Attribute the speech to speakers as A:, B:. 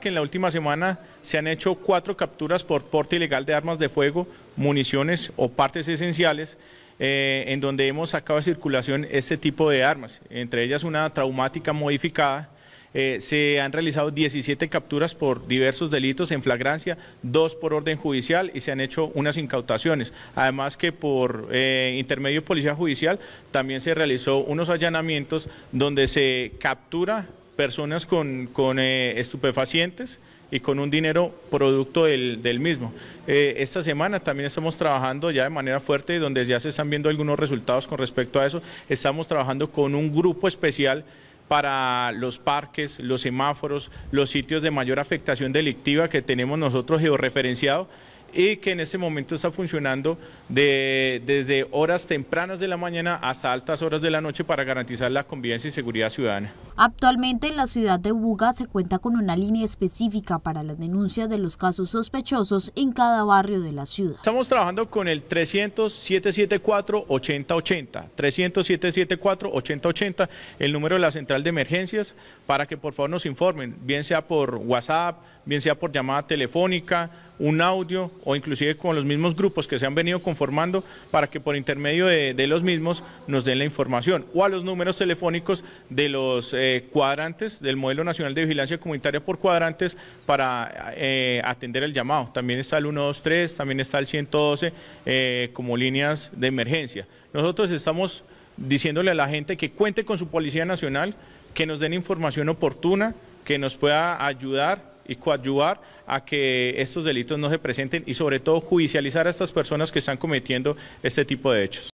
A: Que en la última semana se han hecho cuatro capturas por porte ilegal de armas de fuego, municiones o partes esenciales, eh, en donde hemos sacado de circulación este tipo de armas, entre ellas una traumática modificada. Eh, se han realizado 17 capturas por diversos delitos en flagrancia, dos por orden judicial y se han hecho unas incautaciones. Además que por eh, intermedio de policía judicial también se realizó unos allanamientos donde se captura personas con, eh, estupefacientes y con un dinero producto del, mismo. Eh, esta semana también estamos trabajando ya de manera fuerte, donde ya se están viendo algunos resultados con respecto a eso. Estamos trabajando con un grupo especial para los parques, los semáforos, los sitios de mayor afectación delictiva que tenemos nosotros georreferenciado y que en este momento está funcionando desde horas tempranas de la mañana hasta altas horas de la noche para garantizar la convivencia y seguridad ciudadana.
B: Actualmente en la ciudad de Buga se cuenta con una línea específica para las denuncias de los casos sospechosos en cada barrio de la ciudad. Estamos trabajando
A: con el 300-774-8080, el número de la central de emergencias, para que por favor nos informen, bien sea por WhatsApp, bien sea por llamada telefónica, un audio o inclusive con los mismos grupos que se han venido conformando para que por intermedio de, los mismos nos den la información o a los números telefónicos de los... Eh, eh, cuadrantes del modelo nacional de vigilancia comunitaria por cuadrantes para eh, atender el llamado. También está el 123, también está el 112 eh, como líneas de emergencia. Nosotros estamos diciéndole a la gente que cuente con su Policía Nacional, que nos den información oportuna, que nos pueda ayudar y coadyuvar a que estos delitos no se presenten y sobre todo judicializar a estas personas que están cometiendo este tipo de hechos.